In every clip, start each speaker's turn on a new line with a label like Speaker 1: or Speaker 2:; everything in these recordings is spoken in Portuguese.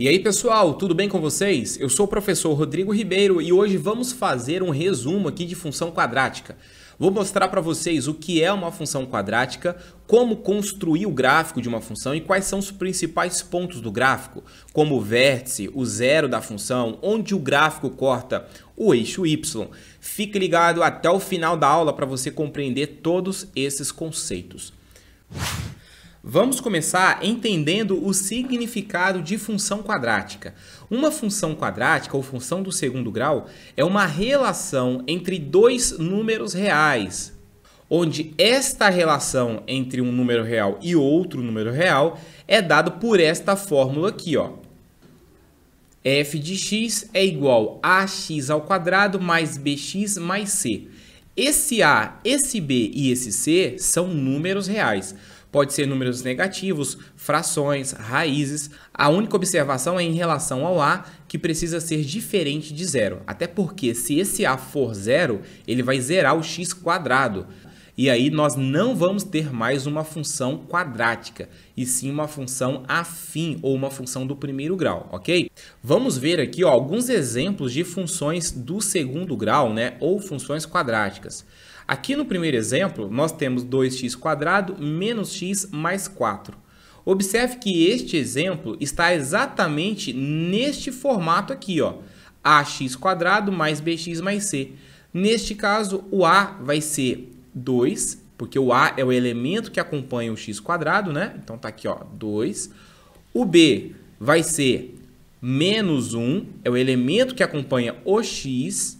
Speaker 1: E aí, pessoal, tudo bem com vocês? Eu sou o professor Rodrigo Ribeiro e hoje vamos fazer um resumo aqui de função quadrática. Vou mostrar para vocês o que é uma função quadrática, como construir o gráfico de uma função e quais são os principais pontos do gráfico, como o vértice, o zero da função, onde o gráfico corta o eixo y. Fique ligado até o final da aula para você compreender todos esses conceitos. Vamos começar entendendo o significado de função quadrática. Uma função quadrática ou função do segundo grau é uma relação entre dois números reais, onde esta relação entre um número real e outro número real é dado por esta fórmula aqui, ó. f de x é igual a x ao quadrado mais bx mais c. Esse a, esse b e esse c são números reais. Pode ser números negativos, frações, raízes. A única observação é em relação ao A, que precisa ser diferente de zero. Até porque se esse A for zero, ele vai zerar o x quadrado. E aí nós não vamos ter mais uma função quadrática, e sim uma função afim ou uma função do primeiro grau, ok? Vamos ver aqui ó, alguns exemplos de funções do segundo grau, né, ou funções quadráticas. Aqui no primeiro exemplo, nós temos 2 quadrado menos x mais 4. Observe que este exemplo está exatamente neste formato aqui, ó, quadrado mais bx mais c. Neste caso, o a vai ser 2, porque o a é o elemento que acompanha o quadrado, né? Então tá aqui, ó, 2. O b vai ser menos 1, é o elemento que acompanha o x,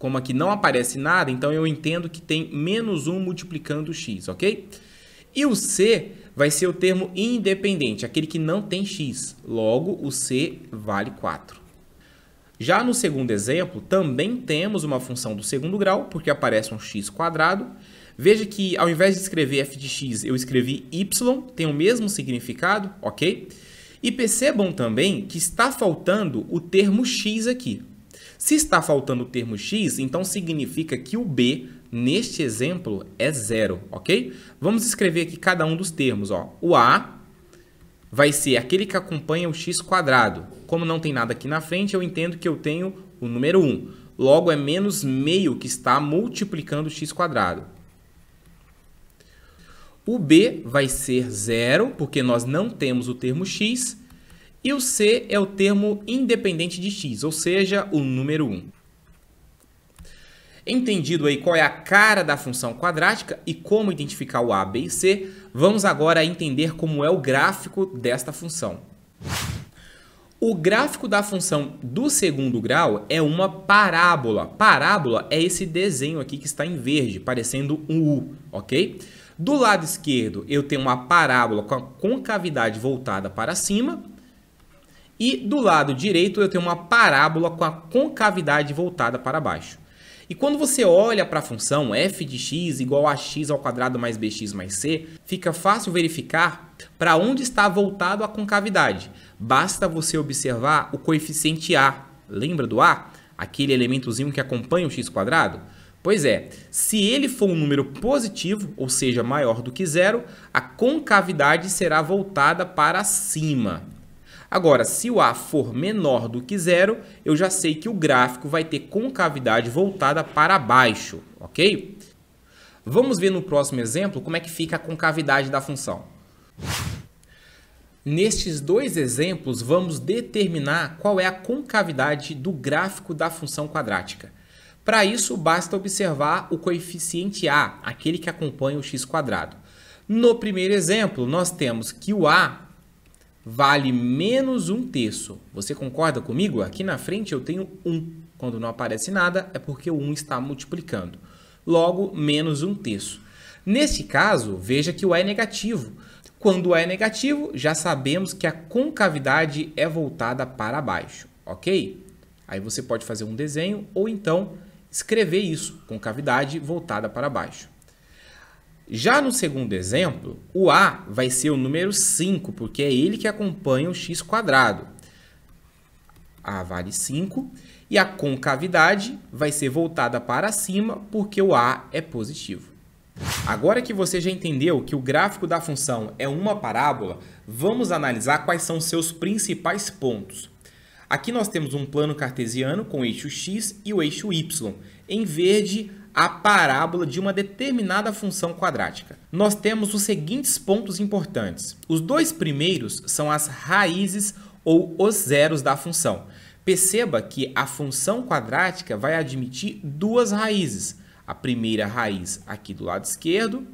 Speaker 1: como aqui não aparece nada, então eu entendo que tem menos 1 multiplicando x, ok? E o C vai ser o termo independente, aquele que não tem x. Logo, o C vale 4. Já no segundo exemplo, também temos uma função do segundo grau, porque aparece um x quadrado. Veja que ao invés de escrever f de x, eu escrevi y, tem o mesmo significado, ok? E percebam também que está faltando o termo x aqui. Se está faltando o termo x, então significa que o b, neste exemplo, é zero, ok? Vamos escrever aqui cada um dos termos. Ó. O a vai ser aquele que acompanha o x quadrado. Como não tem nada aqui na frente, eu entendo que eu tenho o número 1. Logo, é menos meio que está multiplicando o x quadrado. O b vai ser zero, porque nós não temos o termo x, e o C é o termo independente de x, ou seja, o número 1. Entendido aí qual é a cara da função quadrática e como identificar o a, b e c, vamos agora entender como é o gráfico desta função. O gráfico da função do segundo grau é uma parábola. Parábola é esse desenho aqui que está em verde, parecendo um U, ok? Do lado esquerdo eu tenho uma parábola com a concavidade voltada para cima e do lado direito eu tenho uma parábola com a concavidade voltada para baixo. E quando você olha para a função f de x igual a x ao quadrado mais bx mais c, fica fácil verificar para onde está voltado a concavidade. Basta você observar o coeficiente a. Lembra do a? Aquele elementozinho que acompanha o x quadrado? Pois é, se ele for um número positivo, ou seja, maior do que zero, a concavidade será voltada para cima. Agora, se o A for menor do que zero, eu já sei que o gráfico vai ter concavidade voltada para baixo, ok? Vamos ver no próximo exemplo como é que fica a concavidade da função. Nestes dois exemplos, vamos determinar qual é a concavidade do gráfico da função quadrática. Para isso, basta observar o coeficiente a, aquele que acompanha o x². No primeiro exemplo, nós temos que o a vale menos um terço. Você concorda comigo? Aqui na frente eu tenho 1. Quando não aparece nada, é porque o 1 está multiplicando. Logo, menos um terço. Nesse caso, veja que o é negativo. Quando o é negativo, já sabemos que a concavidade é voltada para baixo, ok? Aí você pode fazer um desenho ou então escrever isso, concavidade voltada para baixo. Já no segundo exemplo, o A vai ser o número 5, porque é ele que acompanha o x quadrado. A vale 5 e a concavidade vai ser voltada para cima porque o A é positivo. Agora que você já entendeu que o gráfico da função é uma parábola, vamos analisar quais são seus principais pontos. Aqui nós temos um plano cartesiano com o eixo x e o eixo y. Em verde, a parábola de uma determinada função quadrática. Nós temos os seguintes pontos importantes. Os dois primeiros são as raízes ou os zeros da função. Perceba que a função quadrática vai admitir duas raízes. A primeira raiz aqui do lado esquerdo,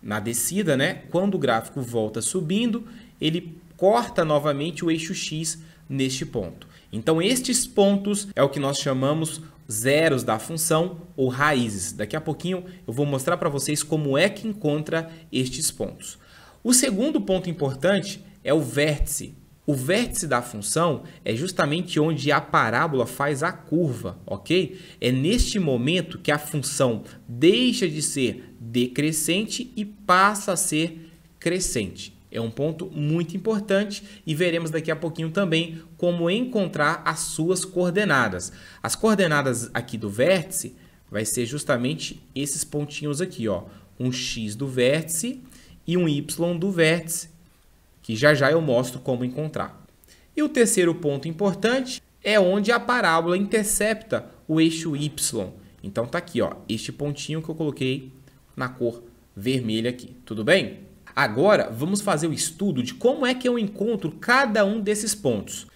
Speaker 1: na descida, né? quando o gráfico volta subindo, ele corta novamente o eixo x neste ponto. Então, estes pontos é o que nós chamamos zeros da função ou raízes. Daqui a pouquinho eu vou mostrar para vocês como é que encontra estes pontos. O segundo ponto importante é o vértice. O vértice da função é justamente onde a parábola faz a curva, ok? É neste momento que a função deixa de ser decrescente e passa a ser crescente. É um ponto muito importante e veremos daqui a pouquinho também como encontrar as suas coordenadas. As coordenadas aqui do vértice vai ser justamente esses pontinhos aqui, ó, um x do vértice e um y do vértice, que já já eu mostro como encontrar. E o terceiro ponto importante é onde a parábola intercepta o eixo y. Então tá aqui, ó, este pontinho que eu coloquei na cor vermelha aqui, tudo bem? Agora vamos fazer o estudo de como é que eu encontro cada um desses pontos.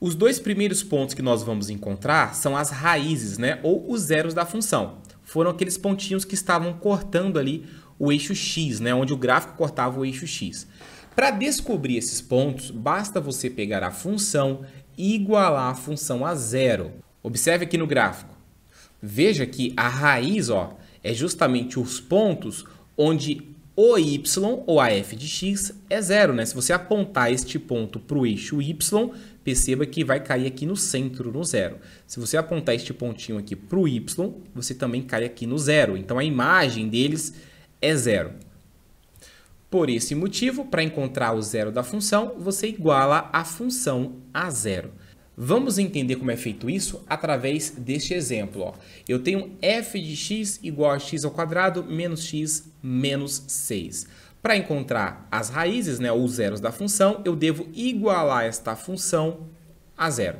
Speaker 1: Os dois primeiros pontos que nós vamos encontrar são as raízes, né, ou os zeros da função. Foram aqueles pontinhos que estavam cortando ali o eixo x, né, onde o gráfico cortava o eixo x. Para descobrir esses pontos, basta você pegar a função e igualar a função a zero. Observe aqui no gráfico. Veja que a raiz ó, é justamente os pontos onde o y ou a f de x é zero, né? Se você apontar este ponto para o eixo y, perceba que vai cair aqui no centro, no zero. Se você apontar este pontinho aqui para o y, você também cai aqui no zero. Então, a imagem deles é zero. Por esse motivo, para encontrar o zero da função, você iguala a função a zero. Vamos entender como é feito isso através deste exemplo. Ó. Eu tenho f de x igual a x ao quadrado menos x menos 6. Para encontrar as raízes, né, ou os zeros da função, eu devo igualar esta função a zero.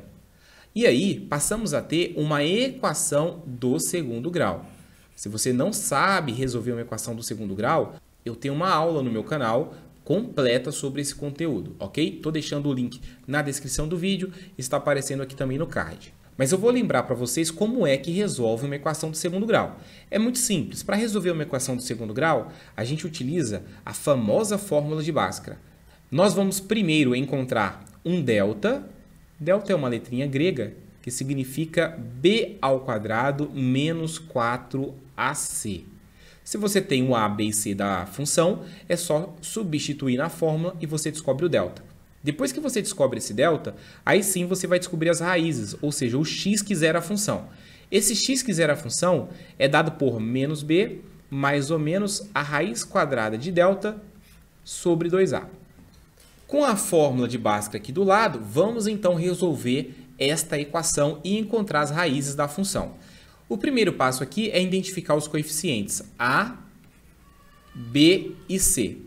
Speaker 1: E aí, passamos a ter uma equação do segundo grau. Se você não sabe resolver uma equação do segundo grau, eu tenho uma aula no meu canal completa sobre esse conteúdo, ok? Estou deixando o link na descrição do vídeo, está aparecendo aqui também no card. Mas eu vou lembrar para vocês como é que resolve uma equação do segundo grau. É muito simples. Para resolver uma equação do segundo grau, a gente utiliza a famosa fórmula de Bhaskara. Nós vamos primeiro encontrar um delta. Delta é uma letrinha grega que significa b ao quadrado menos 4ac. Se você tem o A, B e C da função, é só substituir na fórmula e você descobre o delta. Depois que você descobre esse delta, aí sim você vai descobrir as raízes, ou seja, o x que zera a função. Esse x que zera a função é dado por menos b mais ou menos a raiz quadrada de delta sobre 2a. Com a fórmula de Bhaskara aqui do lado, vamos então resolver esta equação e encontrar as raízes da função. O primeiro passo aqui é identificar os coeficientes A, B e C.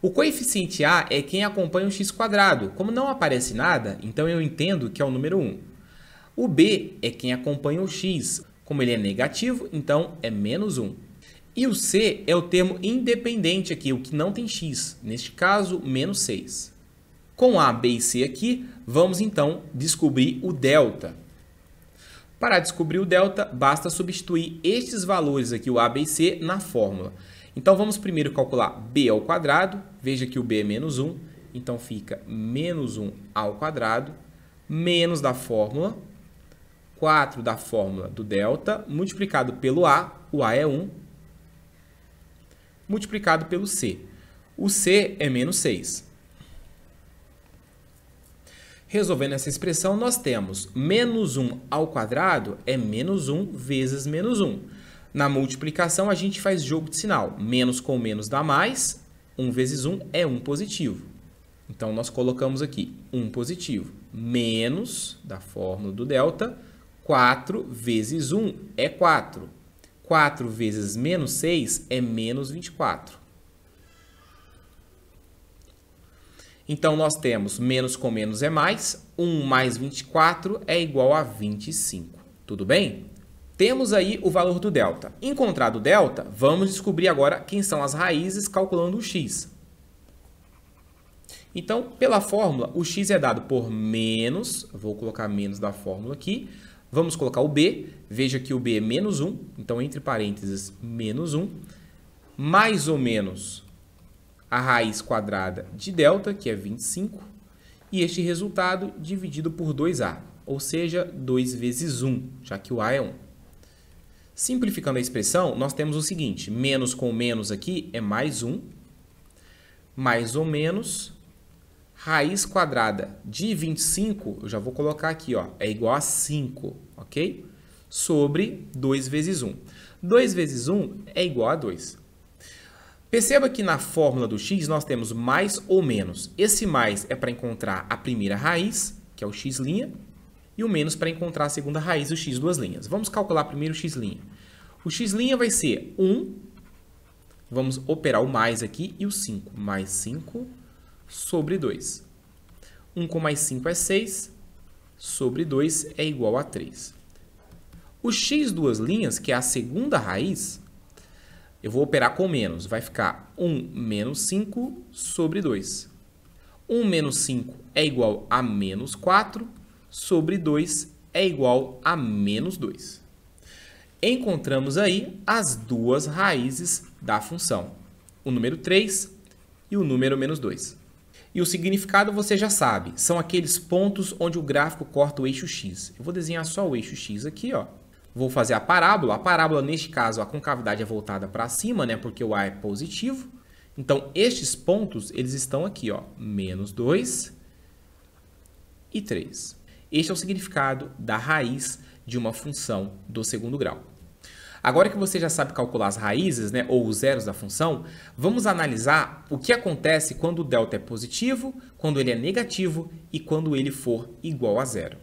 Speaker 1: O coeficiente A é quem acompanha o x quadrado. Como não aparece nada, então eu entendo que é o número 1. O B é quem acompanha o x. Como ele é negativo, então é menos 1. E o C é o termo independente aqui, o que não tem x. Neste caso, menos 6. Com A, B e C aqui, vamos então descobrir o delta. Para descobrir o delta, basta substituir estes valores aqui, o A, B e C, na fórmula. Então vamos primeiro calcular B ao quadrado, veja que o B é menos 1, então fica menos 1 ao quadrado, menos da fórmula, 4 da fórmula do delta, multiplicado pelo A, o A é 1, multiplicado pelo C. O C é menos 6. Resolvendo essa expressão, nós temos menos 1 ao quadrado é menos 1 vezes menos 1. Na multiplicação, a gente faz jogo de sinal. Menos com menos dá mais. 1 vezes 1 é 1 positivo. Então, nós colocamos aqui 1 positivo menos, da fórmula do delta, 4 vezes 1 é 4. 4 vezes menos 6 é menos 24. Então, nós temos menos com menos é mais, 1 mais 24 é igual a 25, tudo bem? Temos aí o valor do delta. Encontrado o delta, vamos descobrir agora quem são as raízes calculando o x. Então, pela fórmula, o x é dado por menos, vou colocar menos da fórmula aqui, vamos colocar o b, veja que o b é menos 1, então entre parênteses, menos 1, mais ou menos a raiz quadrada de delta, que é 25, e este resultado dividido por 2a, ou seja, 2 vezes 1, já que o a é 1. Simplificando a expressão, nós temos o seguinte, menos com menos aqui é mais 1, mais ou menos raiz quadrada de 25, eu já vou colocar aqui, ó, é igual a 5, ok? Sobre 2 vezes 1. 2 vezes 1 é igual a 2. Perceba que na fórmula do x nós temos mais ou menos. Esse mais é para encontrar a primeira raiz, que é o x', e o menos para encontrar a segunda raiz, o x duas linhas. Vamos calcular primeiro o x'. O x' vai ser 1, vamos operar o mais aqui, e o 5, mais 5 sobre 2. 1 com mais 5 é 6, sobre 2 é igual a 3. O x duas linhas, que é a segunda raiz, eu vou operar com menos, vai ficar 1 menos 5 sobre 2. 1 menos 5 é igual a menos 4 sobre 2 é igual a menos 2. Encontramos aí as duas raízes da função, o número 3 e o número menos 2. E o significado você já sabe, são aqueles pontos onde o gráfico corta o eixo x. Eu vou desenhar só o eixo x aqui, ó vou fazer a parábola. A parábola, neste caso, a concavidade é voltada para cima, né? Porque o A é positivo. Então, estes pontos, eles estão aqui, ó. Menos 2 e 3. Este é o significado da raiz de uma função do segundo grau. Agora que você já sabe calcular as raízes, né, ou os zeros da função, vamos analisar o que acontece quando o delta é positivo, quando ele é negativo e quando ele for igual a zero.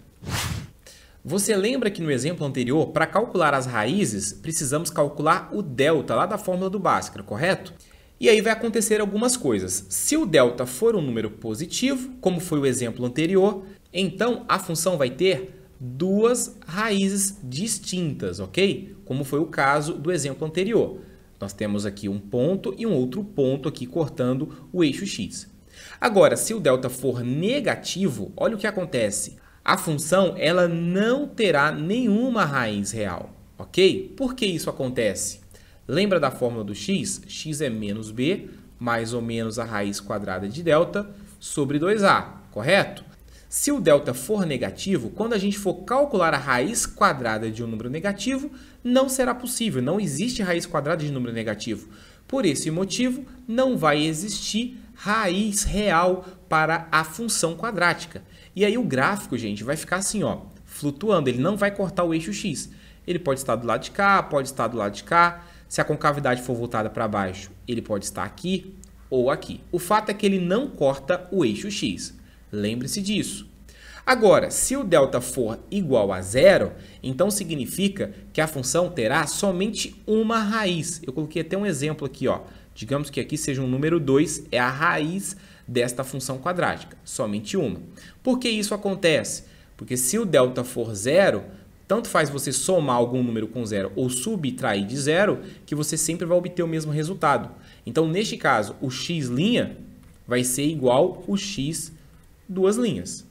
Speaker 1: Você lembra que no exemplo anterior, para calcular as raízes, precisamos calcular o delta lá da fórmula do Bhaskara, correto? E aí vai acontecer algumas coisas. Se o delta for um número positivo, como foi o exemplo anterior, então a função vai ter duas raízes distintas, ok? Como foi o caso do exemplo anterior. Nós temos aqui um ponto e um outro ponto aqui cortando o eixo x. Agora, se o delta for negativo, olha o que acontece a função ela não terá nenhuma raiz real, ok? Por que isso acontece? Lembra da fórmula do x? x é menos b mais ou menos a raiz quadrada de delta sobre 2a, correto? Se o delta for negativo, quando a gente for calcular a raiz quadrada de um número negativo, não será possível, não existe raiz quadrada de número negativo. Por esse motivo, não vai existir raiz real para a função quadrática. E aí o gráfico, gente, vai ficar assim, ó, flutuando. Ele não vai cortar o eixo X. Ele pode estar do lado de cá, pode estar do lado de cá. Se a concavidade for voltada para baixo, ele pode estar aqui ou aqui. O fato é que ele não corta o eixo X. Lembre-se disso. Agora, se o delta for igual a zero, então significa que a função terá somente uma raiz. Eu coloquei até um exemplo aqui, ó. Digamos que aqui seja um número 2, é a raiz desta função quadrática, somente uma. Por que isso acontece? Porque se o delta for zero, tanto faz você somar algum número com zero ou subtrair de zero, que você sempre vai obter o mesmo resultado. Então, neste caso, o x' vai ser igual o x duas linhas.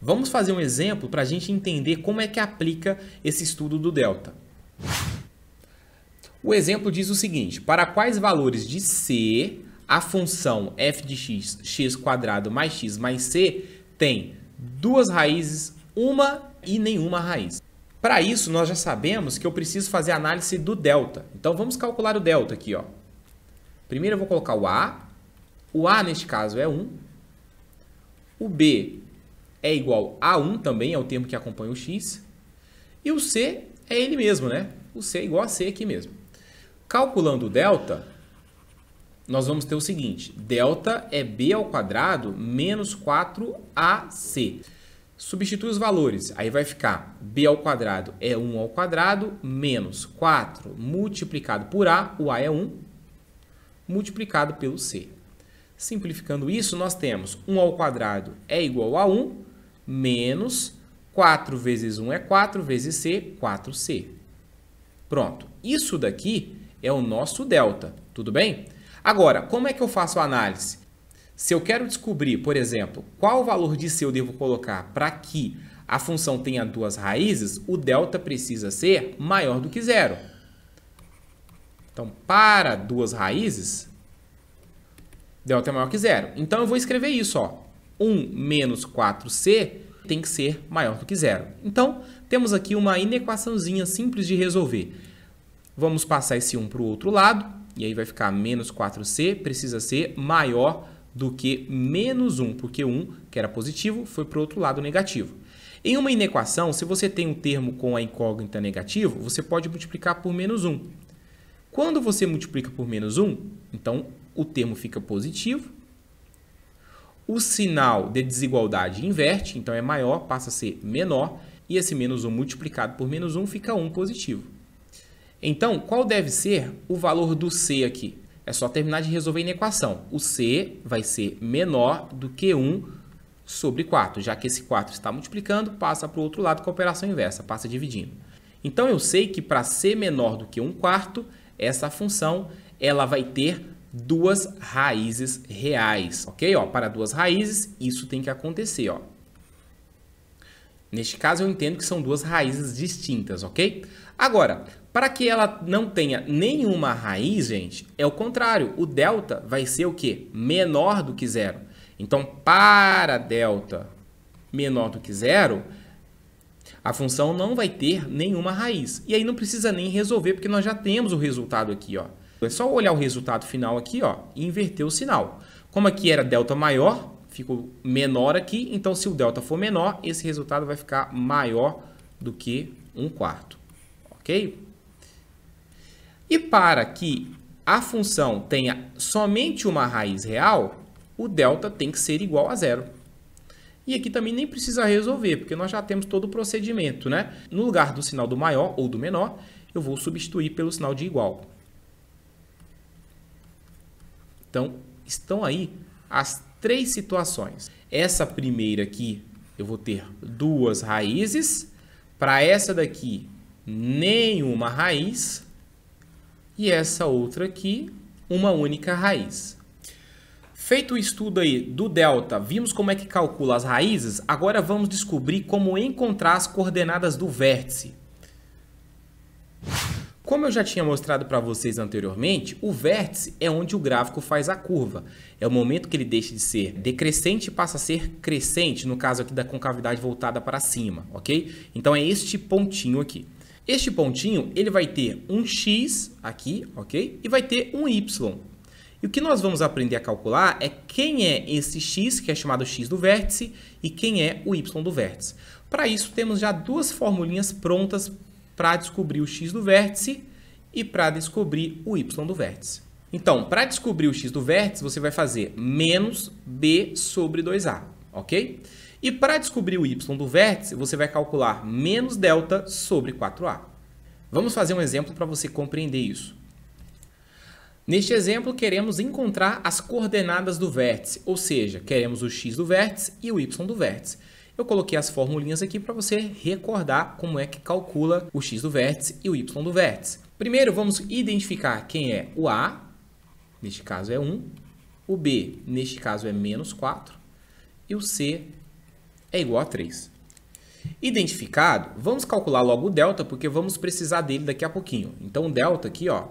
Speaker 1: Vamos fazer um exemplo para a gente entender como é que aplica esse estudo do delta. O exemplo diz o seguinte, para quais valores de C a função f de x, x quadrado mais x mais c, tem duas raízes, uma e nenhuma raiz. Para isso, nós já sabemos que eu preciso fazer a análise do delta. Então, vamos calcular o delta aqui. Ó. Primeiro, eu vou colocar o A. O A, neste caso, é 1. O B é igual a 1, também é o termo que acompanha o x. E o C é ele mesmo, né? O C é igual a C aqui mesmo. Calculando o delta, nós vamos ter o seguinte: delta é b ao quadrado menos 4ac. Substitui os valores, aí vai ficar b ao quadrado é 1 ao quadrado menos 4 multiplicado por a, o a é 1, multiplicado pelo c. Simplificando isso, nós temos 1 ao quadrado é igual a 1 menos 4 vezes 1 é 4 vezes c, 4c. Pronto. Isso daqui é o nosso delta, tudo bem? Agora, como é que eu faço a análise? Se eu quero descobrir, por exemplo, qual valor de C eu devo colocar para que a função tenha duas raízes, o delta precisa ser maior do que zero. Então, para duas raízes, delta é maior que zero. Então, eu vou escrever isso, ó. 1 menos 4C tem que ser maior do que zero. Então, temos aqui uma inequaçãozinha simples de resolver. Vamos passar esse 1 para o outro lado. E aí vai ficar menos 4C, precisa ser maior do que menos 1, porque 1, que era positivo, foi para o outro lado negativo. Em uma inequação, se você tem um termo com a incógnita negativo, você pode multiplicar por menos 1. Quando você multiplica por menos 1, então o termo fica positivo, o sinal de desigualdade inverte, então é maior, passa a ser menor, e esse menos 1 multiplicado por menos 1 fica 1 positivo. Então, qual deve ser o valor do C aqui? É só terminar de resolver a equação. O C vai ser menor do que 1 sobre 4, já que esse 4 está multiplicando, passa para o outro lado com a operação inversa, passa dividindo. Então, eu sei que para C menor do que 1 quarto, essa função ela vai ter duas raízes reais, ok? Ó, para duas raízes, isso tem que acontecer, ó. Neste caso, eu entendo que são duas raízes distintas, ok? Agora, para que ela não tenha nenhuma raiz, gente, é o contrário. O delta vai ser o quê? Menor do que zero. Então, para delta menor do que zero, a função não vai ter nenhuma raiz. E aí não precisa nem resolver, porque nós já temos o resultado aqui. Ó. É só olhar o resultado final aqui ó, e inverter o sinal. Como aqui era delta maior, ficou menor aqui. Então, se o delta for menor, esse resultado vai ficar maior do que um quarto. Ok? E para que a função tenha somente uma raiz real, o delta tem que ser igual a zero. E aqui também nem precisa resolver, porque nós já temos todo o procedimento, né? No lugar do sinal do maior ou do menor, eu vou substituir pelo sinal de igual. Então, estão aí as três situações. Essa primeira aqui, eu vou ter duas raízes. Para essa daqui, nenhuma raiz e essa outra aqui, uma única raiz. Feito o estudo aí do delta, vimos como é que calcula as raízes, agora vamos descobrir como encontrar as coordenadas do vértice. Como eu já tinha mostrado para vocês anteriormente, o vértice é onde o gráfico faz a curva. É o momento que ele deixa de ser decrescente e passa a ser crescente, no caso aqui da concavidade voltada para cima, ok? Então é este pontinho aqui. Este pontinho ele vai ter um x aqui, ok? E vai ter um y. E o que nós vamos aprender a calcular é quem é esse x, que é chamado x do vértice, e quem é o y do vértice. Para isso, temos já duas formulinhas prontas para descobrir o x do vértice e para descobrir o y do vértice. Então, para descobrir o x do vértice, você vai fazer menos b sobre 2a, ok? E para descobrir o y do vértice, você vai calcular menos delta sobre 4a. Vamos fazer um exemplo para você compreender isso. Neste exemplo, queremos encontrar as coordenadas do vértice, ou seja, queremos o x do vértice e o y do vértice. Eu coloquei as formulinhas aqui para você recordar como é que calcula o x do vértice e o y do vértice. Primeiro, vamos identificar quem é o a, neste caso é 1, o b, neste caso é menos 4, e o c é igual a 3. Identificado, vamos calcular logo o delta, porque vamos precisar dele daqui a pouquinho. Então, o delta aqui ó,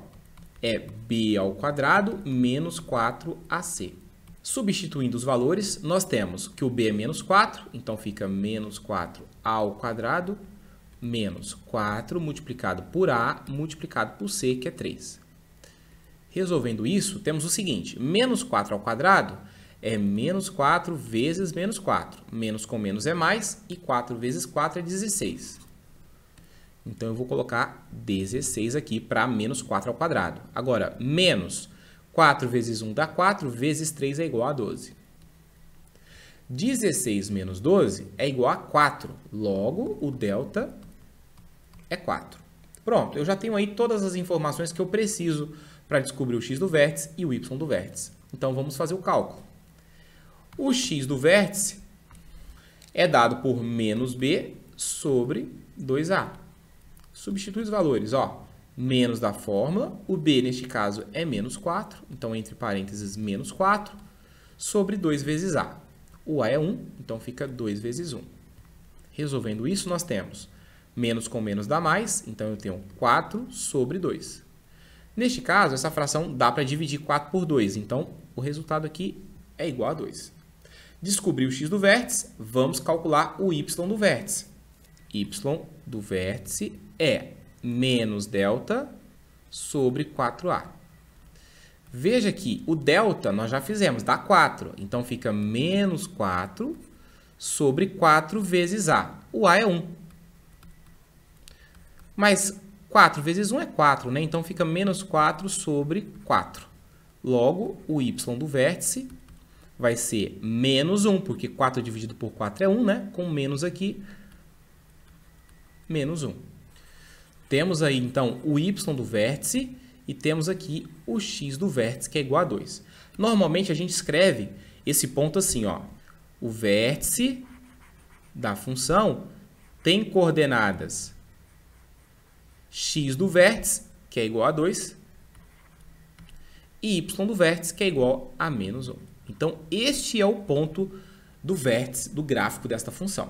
Speaker 1: é b ao quadrado menos 4ac. Substituindo os valores, nós temos que o b é menos 4, então fica menos 4 ao quadrado menos 4 multiplicado por a multiplicado por c, que é 3. Resolvendo isso, temos o seguinte, menos 4 ao quadrado é menos 4 vezes menos 4. Menos com menos é mais, e 4 vezes 4 é 16. Então, eu vou colocar 16 aqui para menos 4 ao quadrado. Agora, menos 4 vezes 1 dá 4, vezes 3 é igual a 12. 16 menos 12 é igual a 4. Logo, o delta é 4. Pronto, eu já tenho aí todas as informações que eu preciso para descobrir o x do vértice e o y do vértice. Então, vamos fazer o cálculo. O x do vértice é dado por menos b sobre 2a. Substitui os valores, ó. Menos da fórmula, o b neste caso é menos 4, então entre parênteses menos 4, sobre 2 vezes a. O a é 1, então fica 2 vezes 1. Resolvendo isso, nós temos menos com menos dá mais, então eu tenho 4 sobre 2. Neste caso, essa fração dá para dividir 4 por 2, então o resultado aqui é igual a 2. Descobriu o x do vértice, vamos calcular o y do vértice. y do vértice é menos delta sobre 4a. Veja que o delta nós já fizemos, dá 4. Então, fica menos 4 sobre 4 vezes a. O a é 1. Mas 4 vezes 1 é 4, né? Então, fica menos 4 sobre 4. Logo, o y do vértice vai ser menos 1, porque 4 dividido por 4 é 1, né? Com menos aqui, menos 1. Temos aí, então, o y do vértice e temos aqui o x do vértice, que é igual a 2. Normalmente, a gente escreve esse ponto assim, ó. O vértice da função tem coordenadas x do vértice, que é igual a 2, e y do vértice, que é igual a menos 1. Então, este é o ponto do vértice do gráfico desta função.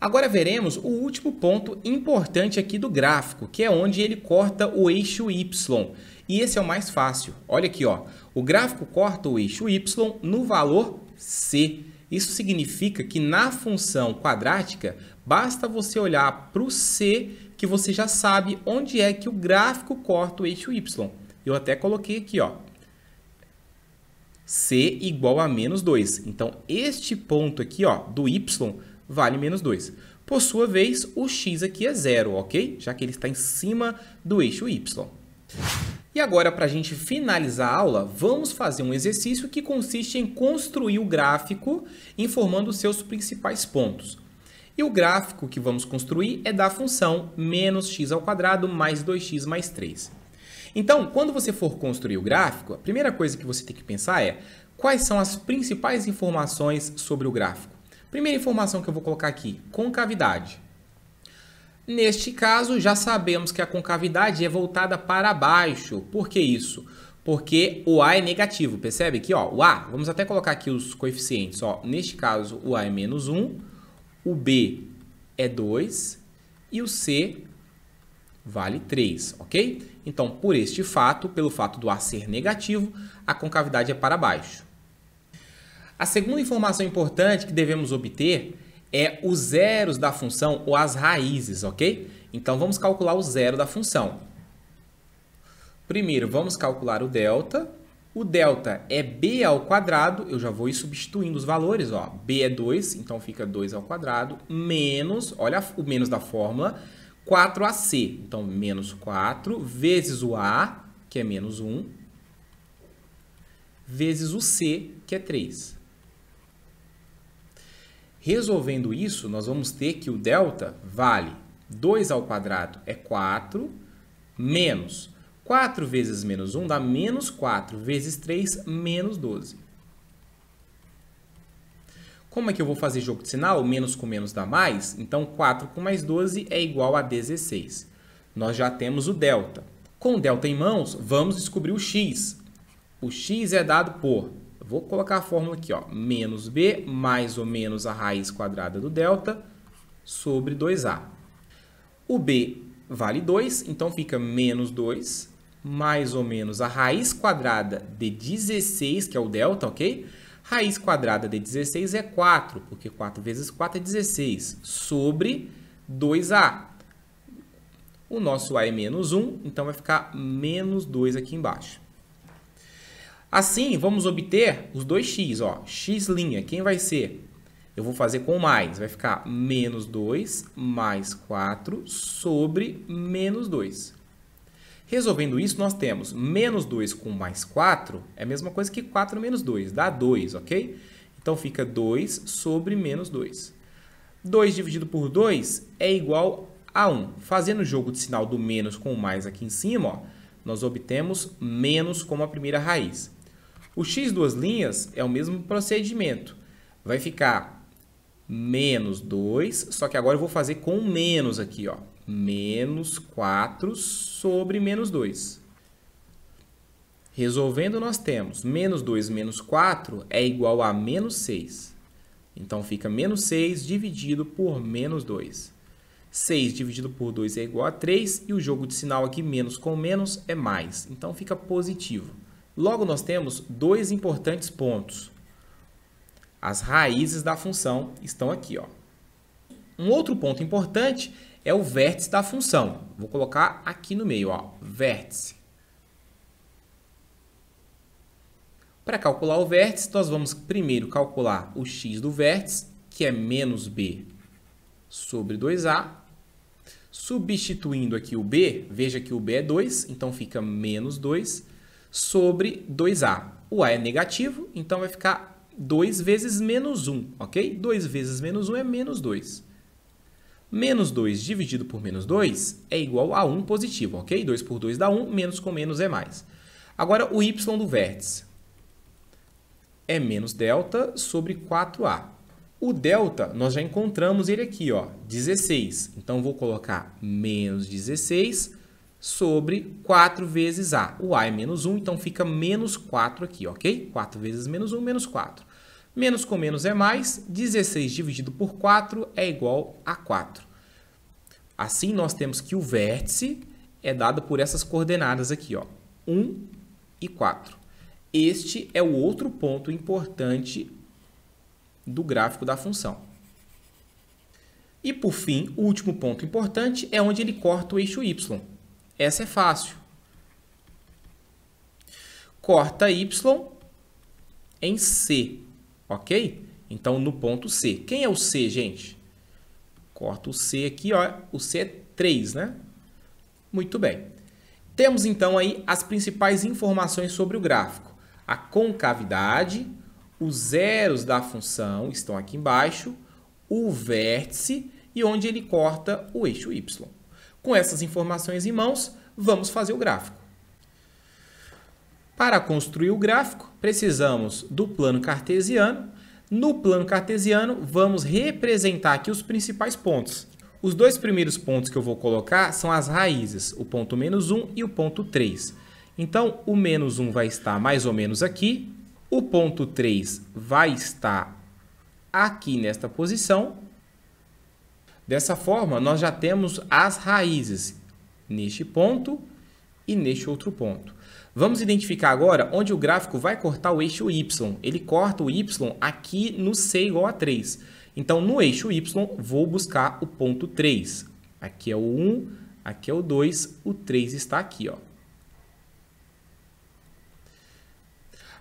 Speaker 1: Agora veremos o último ponto importante aqui do gráfico, que é onde ele corta o eixo y. E esse é o mais fácil. Olha aqui, ó. o gráfico corta o eixo y no valor c. Isso significa que na função quadrática, basta você olhar para o c que você já sabe onde é que o gráfico corta o eixo y. Eu até coloquei aqui, ó, c igual a menos 2. Então, este ponto aqui ó, do y vale menos 2. Por sua vez, o x aqui é zero, ok? Já que ele está em cima do eixo y. E agora, para a gente finalizar a aula, vamos fazer um exercício que consiste em construir o gráfico informando seus principais pontos. E o gráfico que vamos construir é da função menos x ao quadrado mais 2x mais 3. Então, quando você for construir o gráfico, a primeira coisa que você tem que pensar é quais são as principais informações sobre o gráfico. Primeira informação que eu vou colocar aqui, concavidade. Neste caso, já sabemos que a concavidade é voltada para baixo. Por que isso? Porque o A é negativo, percebe aqui, ó, o A, vamos até colocar aqui os coeficientes, ó, neste caso o A é menos 1, o B é 2 e o C vale 3, ok? Então, por este fato, pelo fato do A ser negativo, a concavidade é para baixo. A segunda informação importante que devemos obter é os zeros da função ou as raízes, ok? Então, vamos calcular o zero da função. Primeiro, vamos calcular o delta. O delta é b ao quadrado, eu já vou ir substituindo os valores, ó. b é 2, então fica 2 ao quadrado, menos, olha o menos da fórmula, 4AC. Então, menos 4 vezes o A, que é menos 1, vezes o C, que é 3. Resolvendo isso, nós vamos ter que o delta vale 2 ao quadrado é 4, menos 4 vezes menos 1 dá menos 4, vezes 3, menos 12. Como é que eu vou fazer jogo de sinal? Menos com menos dá mais? Então, 4 com mais 12 é igual a 16. Nós já temos o delta. Com o delta em mãos, vamos descobrir o x. O x é dado por... Vou colocar a fórmula aqui, ó. Menos b mais ou menos a raiz quadrada do delta sobre 2a. O b vale 2, então fica menos 2 mais ou menos a raiz quadrada de 16, que é o delta, ok? Ok? Raiz quadrada de 16 é 4, porque 4 vezes 4 é 16, sobre 2A. O nosso A é menos 1, então vai ficar menos 2 aqui embaixo. Assim, vamos obter os dois x, ó. x', quem vai ser? Eu vou fazer com mais, vai ficar menos 2 mais 4 sobre menos 2. Resolvendo isso, nós temos menos 2 com mais 4, é a mesma coisa que 4 menos 2, dá 2, ok? Então fica 2 sobre menos 2. 2 dividido por 2 é igual a 1. Fazendo o jogo de sinal do menos com o mais aqui em cima, ó, nós obtemos menos como a primeira raiz. O x duas linhas é o mesmo procedimento. Vai ficar menos 2, só que agora eu vou fazer com menos aqui, ó menos 4 sobre menos 2. Resolvendo, nós temos menos 2 menos 4 é igual a menos 6. Então, fica menos 6 dividido por menos 2. 6 dividido por 2 é igual a 3, e o jogo de sinal aqui, menos com menos, é mais. Então, fica positivo. Logo, nós temos dois importantes pontos. As raízes da função estão aqui. Ó. Um outro ponto importante é o vértice da função. Vou colocar aqui no meio, ó, vértice. Para calcular o vértice, nós vamos primeiro calcular o x do vértice, que é menos b sobre 2a. Substituindo aqui o b, veja que o b é 2, então fica menos 2 sobre 2a. O a é negativo, então vai ficar 2 vezes menos 1, ok? 2 vezes menos 1 é menos 2. Menos 2 dividido por menos 2 é igual a 1 positivo, ok? 2 por 2 dá 1, menos com menos é mais. Agora, o y do vértice é menos delta sobre 4a. O delta, nós já encontramos ele aqui, ó, 16. Então, vou colocar menos 16 sobre 4 vezes a. O a é menos 1, então fica menos 4 aqui, ok? 4 vezes menos 1, menos 4. Menos com menos é mais, 16 dividido por 4 é igual a 4. Assim, nós temos que o vértice é dado por essas coordenadas aqui, ó, 1 e 4. Este é o outro ponto importante do gráfico da função. E, por fim, o último ponto importante é onde ele corta o eixo y. Essa é fácil. Corta y em C ok? Então, no ponto C. Quem é o C, gente? Corta o C aqui, ó. O C é 3, né? Muito bem. Temos, então, aí as principais informações sobre o gráfico. A concavidade, os zeros da função estão aqui embaixo, o vértice e onde ele corta o eixo y. Com essas informações em mãos, vamos fazer o gráfico. Para construir o gráfico, precisamos do plano cartesiano. No plano cartesiano, vamos representar aqui os principais pontos. Os dois primeiros pontos que eu vou colocar são as raízes, o ponto menos 1 e o ponto 3. Então, o menos 1 vai estar mais ou menos aqui, o ponto 3 vai estar aqui nesta posição. Dessa forma, nós já temos as raízes neste ponto e neste outro ponto. Vamos identificar agora onde o gráfico vai cortar o eixo Y. Ele corta o Y aqui no C igual a 3. Então, no eixo Y, vou buscar o ponto 3. Aqui é o 1, aqui é o 2, o 3 está aqui. Ó.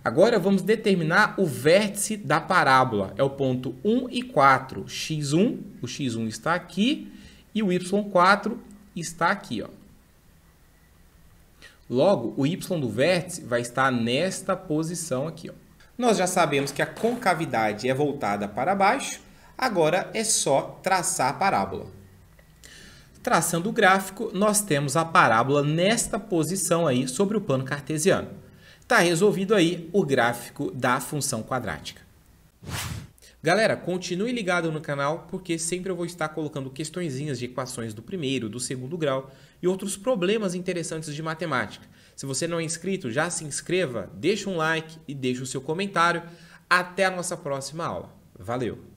Speaker 1: Agora, vamos determinar o vértice da parábola. É o ponto 1 e 4. X1, o X1 está aqui e o Y4 está aqui. Ó. Logo, o y do vértice vai estar nesta posição aqui. Ó. Nós já sabemos que a concavidade é voltada para baixo, agora é só traçar a parábola. Traçando o gráfico, nós temos a parábola nesta posição aí sobre o plano cartesiano. Está resolvido aí o gráfico da função quadrática. Galera, continue ligado no canal porque sempre eu vou estar colocando questõezinhas de equações do primeiro, do segundo grau e outros problemas interessantes de matemática. Se você não é inscrito, já se inscreva, deixa um like e deixa o seu comentário. Até a nossa próxima aula. Valeu!